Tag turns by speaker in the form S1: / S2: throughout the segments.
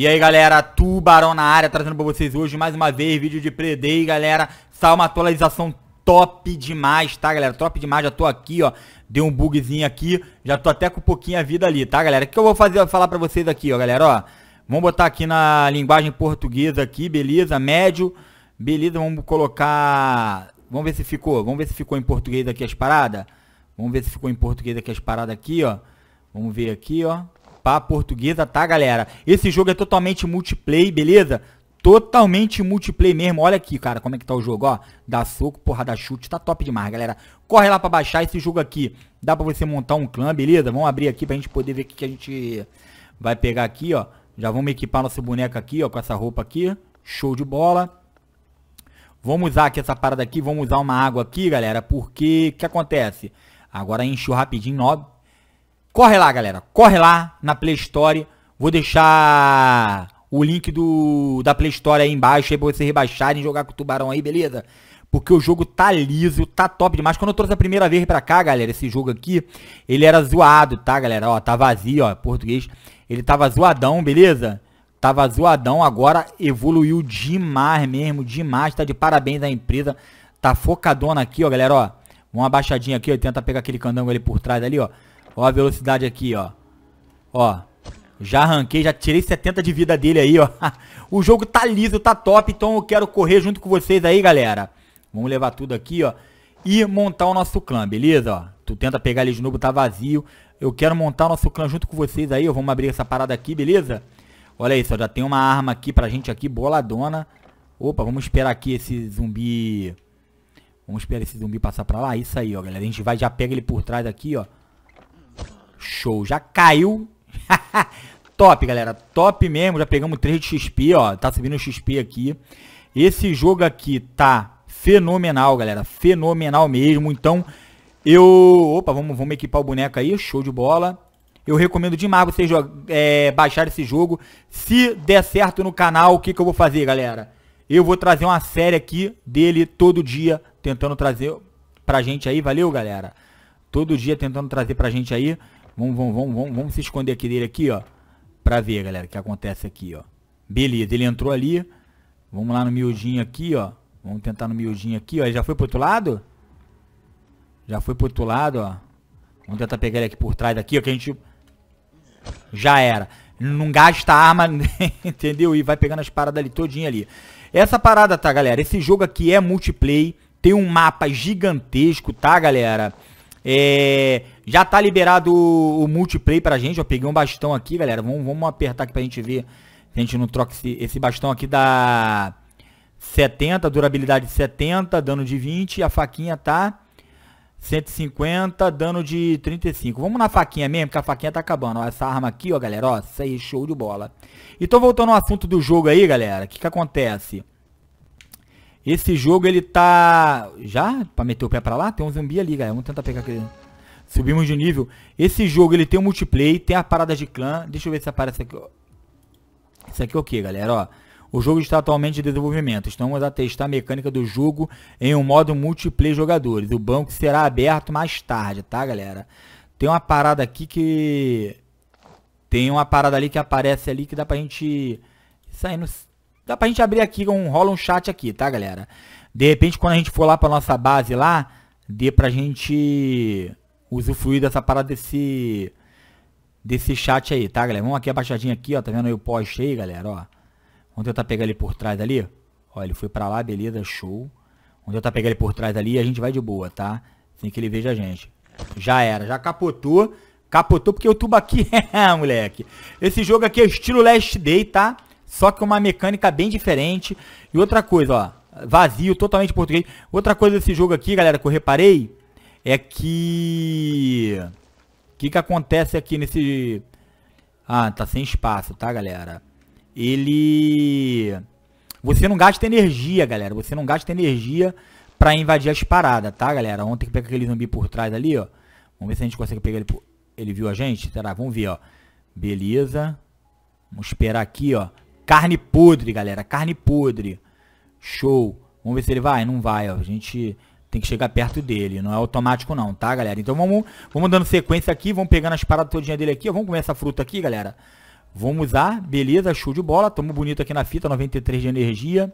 S1: E aí, galera, Tubarão na área, trazendo pra vocês hoje mais uma vez vídeo de Preday, galera. Sai uma atualização top demais, tá, galera? Top demais, já tô aqui, ó. Deu um bugzinho aqui, já tô até com um pouquinho a vida ali, tá, galera? O que eu vou fazer, vou falar pra vocês aqui, ó, galera, ó. Vamos botar aqui na linguagem portuguesa aqui, beleza, médio. Beleza, vamos colocar... Vamos ver se ficou, vamos ver se ficou em português aqui as paradas. Vamos ver se ficou em português aqui as paradas aqui, ó. Vamos ver aqui, ó. Pá Portuguesa, tá, galera? Esse jogo é totalmente multiplayer, beleza? Totalmente multiplayer mesmo. Olha aqui, cara, como é que tá o jogo, ó. Dá soco, porra, dá chute. Tá top demais, galera. Corre lá pra baixar esse jogo aqui. Dá pra você montar um clã, beleza? Vamos abrir aqui pra gente poder ver o que, que a gente vai pegar aqui, ó. Já vamos equipar nosso boneco aqui, ó, com essa roupa aqui. Show de bola. Vamos usar aqui essa parada aqui. Vamos usar uma água aqui, galera, porque o que acontece? Agora encheu rapidinho, ó. Corre lá, galera. Corre lá na Play Store. Vou deixar o link do da Play Store aí embaixo aí pra vocês rebaixarem e jogar com o tubarão aí, beleza? Porque o jogo tá liso, tá top demais. Quando eu trouxe a primeira vez pra cá, galera, esse jogo aqui, ele era zoado, tá, galera? Ó, tá vazio, ó, português. Ele tava zoadão, beleza? Tava zoadão, agora evoluiu demais mesmo, demais. Tá de parabéns à empresa. Tá focadona aqui, ó, galera, ó. Uma abaixadinha aqui, ó, tenta pegar aquele candango ali por trás ali, ó. Ó a velocidade aqui, ó. Ó. Já arranquei, já tirei 70 de vida dele aí, ó. o jogo tá liso, tá top, então eu quero correr junto com vocês aí, galera. Vamos levar tudo aqui, ó. E montar o nosso clã, beleza? Ó, tu tenta pegar ele de novo, tá vazio. Eu quero montar o nosso clã junto com vocês aí, ó. Vamos abrir essa parada aqui, beleza? Olha isso, ó. Já tem uma arma aqui pra gente aqui, boladona. Opa, vamos esperar aqui esse zumbi... Vamos esperar esse zumbi passar pra lá. Isso aí, ó, galera. A gente vai, já pega ele por trás aqui, ó. Show, já caiu. Top, galera. Top mesmo. Já pegamos 3 de XP, ó. Tá subindo XP aqui. Esse jogo aqui tá fenomenal, galera. Fenomenal mesmo. Então, eu... Opa, vamos, vamos equipar o boneco aí. Show de bola. Eu recomendo demais vocês é, baixarem esse jogo. Se der certo no canal, o que, que eu vou fazer, galera? Eu vou trazer uma série aqui dele todo dia, tentando trazer pra gente aí. Valeu, galera. Todo dia tentando trazer pra gente aí. Vamos, vamos, vamos, vamos, vamos se esconder aqui dele aqui, ó. Pra ver, galera, o que acontece aqui, ó. Beleza, ele entrou ali. Vamos lá no miudinho aqui, ó. Vamos tentar no miudinho aqui, ó. Ele já foi pro outro lado? Já foi pro outro lado, ó. Vamos tentar pegar ele aqui por trás aqui, ó. Que a gente... Já era. Não gasta arma, entendeu? E vai pegando as paradas ali, todinha ali. Essa parada, tá, galera? Esse jogo aqui é multiplayer. Tem um mapa gigantesco, tá, galera? É... Já tá liberado o, o multiplayer pra gente. Eu peguei um bastão aqui, galera. Vamos, vamos apertar aqui pra gente ver se a gente não troca esse, esse bastão aqui da 70, durabilidade 70, dano de 20. A faquinha tá 150, dano de 35. Vamos na faquinha mesmo, porque a faquinha tá acabando. Ó, essa arma aqui, ó, galera. Ó, isso aí, show de bola. Então, voltando ao assunto do jogo aí, galera. O que que acontece? Esse jogo, ele tá... Já? Pra meter o pé pra lá? Tem um zumbi ali, galera. Vamos tentar pegar aquele... Subimos de nível. Esse jogo, ele tem o um multiplayer, tem a parada de clã. Deixa eu ver se aparece aqui, Isso aqui é o que, galera, ó. O jogo está atualmente em desenvolvimento. Estamos a testar a mecânica do jogo em um modo multiplayer jogadores. O banco será aberto mais tarde, tá, galera? Tem uma parada aqui que... Tem uma parada ali que aparece ali que dá pra gente... Isso Dá pra gente abrir aqui, um, rola um chat aqui, tá, galera? De repente, quando a gente for lá pra nossa base lá, dê pra gente usufruir dessa parada desse desse chat aí, tá, galera? Vamos aqui abaixadinho aqui, ó, tá vendo aí o post aí, galera, ó. Vamos tentar pegar ele por trás ali. Ó, ele foi pra lá, beleza, show. Vamos tentar pegar ele por trás ali e a gente vai de boa, tá? Sem assim que ele veja a gente. Já era, já capotou. Capotou porque o tubo aqui é, moleque. Esse jogo aqui é estilo Last Day, tá? Só que uma mecânica bem diferente. E outra coisa, ó. Vazio, totalmente português. Outra coisa desse jogo aqui, galera, que eu reparei é que... O que, que acontece aqui nesse... Ah, tá sem espaço, tá, galera? Ele... Você não gasta energia, galera. Você não gasta energia pra invadir as paradas, tá, galera? Ontem que pega aquele zumbi por trás ali, ó. Vamos ver se a gente consegue pegar ele por... Ele viu a gente? Será? Vamos ver, ó. Beleza. Vamos esperar aqui, ó. Carne podre, galera. Carne podre. Show. Vamos ver se ele vai. Não vai, ó. A gente... Tem que chegar perto dele, não é automático não, tá, galera? Então vamos, vamos dando sequência aqui, vamos pegando as paradas todinhas dele aqui, ó, vamos comer essa fruta aqui, galera. Vamos usar, beleza, show de bola, tamo bonito aqui na fita, 93 de energia.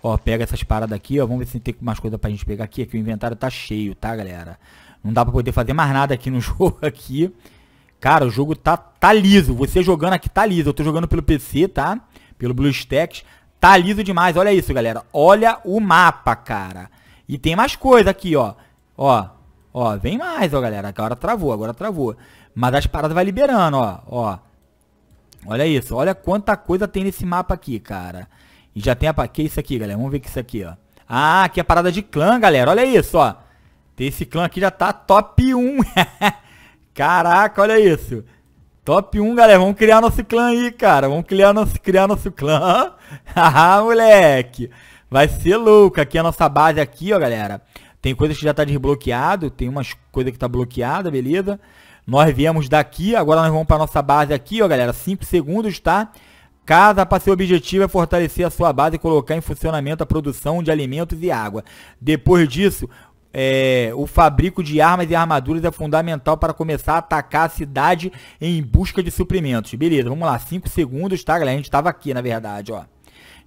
S1: Ó, pega essas paradas aqui, ó, vamos ver se tem mais coisa pra gente pegar aqui, aqui o inventário tá cheio, tá, galera? Não dá pra poder fazer mais nada aqui no jogo aqui. Cara, o jogo tá, tá liso, você jogando aqui tá liso, eu tô jogando pelo PC, tá? Pelo BlueStacks, tá liso demais, olha isso, galera. Olha o mapa, cara. E tem mais coisa aqui, ó. Ó, ó, vem mais, ó, galera. Agora travou, agora travou. Mas as paradas vai liberando, ó, ó. Olha isso, olha quanta coisa tem nesse mapa aqui, cara. E já tem a... Que isso aqui, galera? Vamos ver o que isso aqui, ó. Ah, aqui é a parada de clã, galera. Olha isso, ó. Tem esse clã aqui já tá top 1. Caraca, olha isso. Top 1, galera. Vamos criar nosso clã aí, cara. Vamos criar nosso, criar nosso clã. Haha, moleque. Vai ser louco. Aqui é a nossa base aqui, ó, galera. Tem coisas que já tá desbloqueado, tem umas coisas que tá bloqueada, beleza? Nós viemos daqui, agora nós vamos para nossa base aqui, ó, galera. 5 segundos, tá? Casa para seu objetivo é fortalecer a sua base e colocar em funcionamento a produção de alimentos e água. Depois disso, é, o fabrico de armas e armaduras é fundamental para começar a atacar a cidade em busca de suprimentos. Beleza, vamos lá, 5 segundos, tá, galera? A gente estava aqui, na verdade, ó. A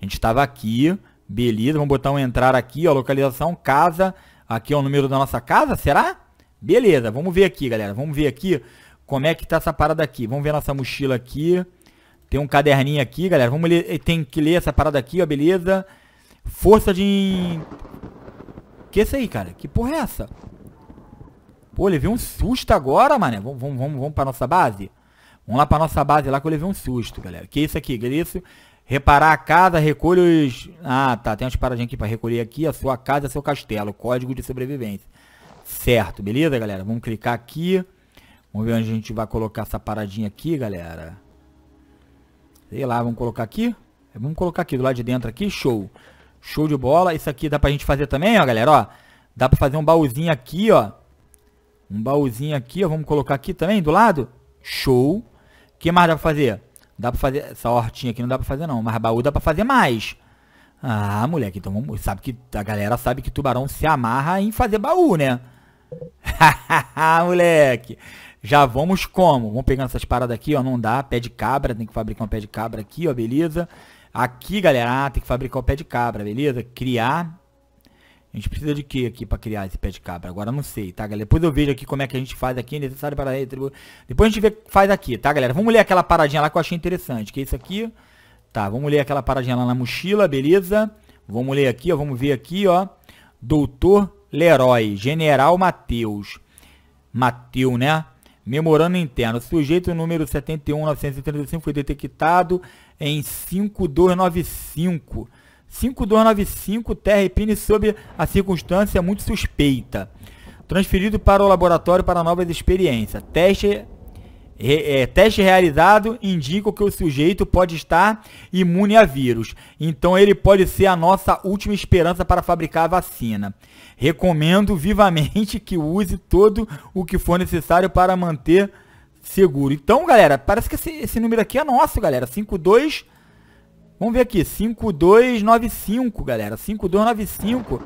S1: gente estava aqui. Beleza, vamos botar um entrar aqui, ó, localização, casa. Aqui é o número da nossa casa, será? Beleza, vamos ver aqui, galera. Vamos ver aqui como é que tá essa parada aqui. Vamos ver nossa mochila aqui. Tem um caderninho aqui, galera. Vamos ler, tem que ler essa parada aqui, ó, beleza. Força de... Que é isso aí, cara? Que porra é essa? Pô, levei um susto agora, mané. Vamos, vamos, vamos, vamos pra nossa base? Vamos lá pra nossa base lá que eu levei um susto, galera. Que isso aqui? Que isso? Reparar a casa, recolha os... Ah, tá. Tem umas paradinhas aqui para recolher aqui. A sua casa, seu castelo. Código de sobrevivência. Certo, beleza, galera? Vamos clicar aqui. Vamos ver onde a gente vai colocar essa paradinha aqui, galera. Sei lá, vamos colocar aqui? Vamos colocar aqui do lado de dentro aqui. Show. Show de bola. Isso aqui dá pra gente fazer também, ó, galera, ó. Dá pra fazer um baúzinho aqui, ó. Um baúzinho aqui, ó. Vamos colocar aqui também, do lado. Show. O que mais dá pra fazer? Dá pra fazer. Essa hortinha aqui não dá pra fazer, não. Mas baú dá pra fazer mais. Ah, moleque, então vamos. Sabe que. A galera sabe que tubarão se amarra em fazer baú, né? moleque. Já vamos como? Vamos pegando essas paradas aqui, ó. Não dá. Pé de cabra. Tem que fabricar um pé de cabra aqui, ó. Beleza. Aqui, galera. Ah, tem que fabricar o pé de cabra, beleza? Criar. A gente precisa de quê aqui para criar esse pé de cabra? Agora não sei, tá, galera? Depois eu vejo aqui como é que a gente faz aqui, é necessário para retribuir. Depois a gente vê, faz aqui, tá, galera? Vamos ler aquela paradinha lá que eu achei interessante, que é isso aqui. Tá, vamos ler aquela paradinha lá na mochila, beleza? Vamos ler aqui, ó, vamos ver aqui, ó. Doutor Leroy, General Mateus. Mateu, né? Memorando interno. O sujeito número 71935 foi detectado em 5295 5295 TRPN sob a circunstância muito suspeita. Transferido para o laboratório para novas experiências. Teste, é, teste realizado indica que o sujeito pode estar imune a vírus. Então ele pode ser a nossa última esperança para fabricar a vacina. Recomendo vivamente que use todo o que for necessário para manter seguro. Então, galera, parece que esse, esse número aqui é nosso, galera. 5295 Vamos ver aqui, 5295, galera. 5295.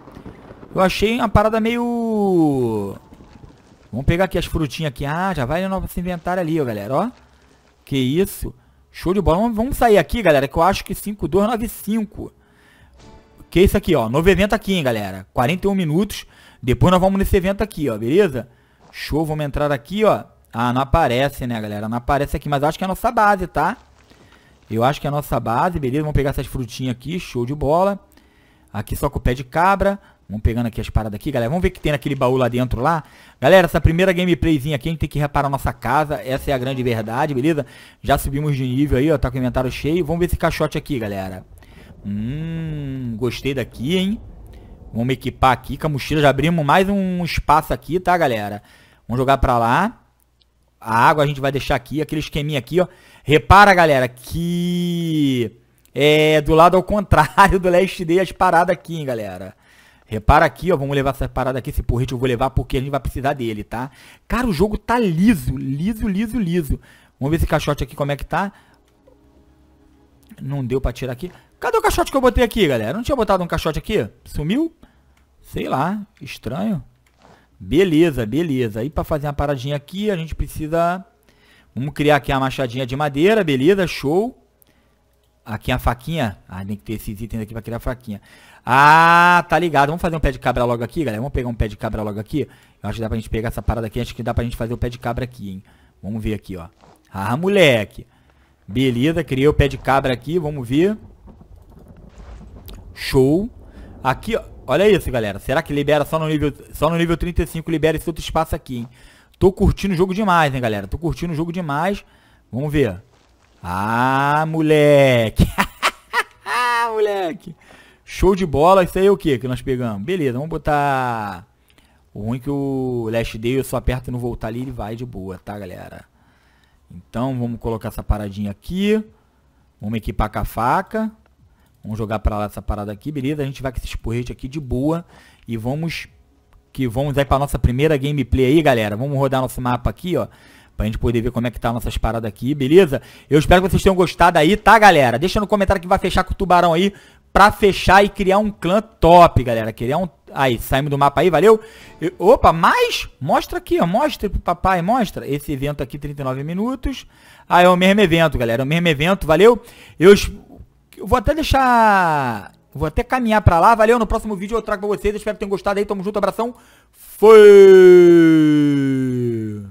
S1: Eu achei uma parada meio... Vamos pegar aqui as frutinhas aqui. Ah, já vai no nosso inventário ali, ó, galera, ó. Que isso. Show de bola. Vamos sair aqui, galera, que eu acho que 5295. Que é isso aqui, ó. Novo evento aqui, hein, galera. 41 minutos. Depois nós vamos nesse evento aqui, ó, beleza? Show, vamos entrar aqui, ó. Ah, não aparece, né, galera? Não aparece aqui, mas acho que é a nossa base, Tá? Eu acho que é a nossa base, beleza? Vamos pegar essas frutinhas aqui, show de bola. Aqui só com o pé de cabra. Vamos pegando aqui as paradas aqui, galera. Vamos ver o que tem naquele baú lá dentro lá. Galera, essa primeira gameplayzinha aqui, a gente tem que reparar a nossa casa. Essa é a grande verdade, beleza? Já subimos de nível aí, ó. Tá com o inventário cheio. Vamos ver esse caixote aqui, galera. Hum, gostei daqui, hein? Vamos equipar aqui com a mochila. Já abrimos mais um espaço aqui, tá, galera? Vamos jogar pra lá. A água a gente vai deixar aqui. Aquele esqueminha aqui, ó. Repara, galera, que é do lado ao contrário do Last Day as paradas aqui, hein, galera. Repara aqui, ó, vamos levar essa parada aqui, esse porrete eu vou levar porque a gente vai precisar dele, tá? Cara, o jogo tá liso, liso, liso, liso. Vamos ver esse caixote aqui como é que tá. Não deu pra tirar aqui. Cadê o caixote que eu botei aqui, galera? Não tinha botado um caixote aqui? Sumiu? Sei lá, estranho. Beleza, beleza. E pra fazer uma paradinha aqui, a gente precisa Vamos criar aqui a machadinha de madeira, beleza, show. Aqui a faquinha. Ah, tem que ter esses itens aqui pra criar a faquinha. Ah, tá ligado. Vamos fazer um pé de cabra logo aqui, galera. Vamos pegar um pé de cabra logo aqui. Eu acho que dá pra gente pegar essa parada aqui. Acho que dá pra gente fazer o pé de cabra aqui, hein. Vamos ver aqui, ó. Ah, moleque. Beleza, criei o pé de cabra aqui. Vamos ver. Show. Aqui, ó. Olha isso, galera. Será que libera só no nível, só no nível 35? Libera esse outro espaço aqui, hein. Tô curtindo o jogo demais, hein, galera? Tô curtindo o jogo demais. Vamos ver. Ah, moleque. moleque. Show de bola. Isso aí é o que que nós pegamos? Beleza, vamos botar... O ruim que o Last Day eu só aperto e não voltar ali, ele vai de boa, tá, galera? Então, vamos colocar essa paradinha aqui. Vamos equipar com a faca. Vamos jogar pra lá essa parada aqui, beleza? A gente vai com esse esporrete aqui de boa. E vamos que vamos aí para nossa primeira gameplay aí, galera. Vamos rodar nosso mapa aqui, ó. Pra gente poder ver como é que tá nossas paradas aqui, beleza? Eu espero que vocês tenham gostado aí, tá, galera? Deixa no comentário que vai fechar com o tubarão aí pra fechar e criar um clã top, galera. Criar um... Aí, saímos do mapa aí, valeu? Opa, mais? Mostra aqui, ó. Mostra pro papai, mostra. Esse evento aqui, 39 minutos. Ah, é o mesmo evento, galera. É o mesmo evento, valeu? Eu... Eu vou até deixar Vou até caminhar pra lá. Valeu, no próximo vídeo eu trago pra vocês. Espero que tenham gostado aí. Tamo junto, abração. Foi!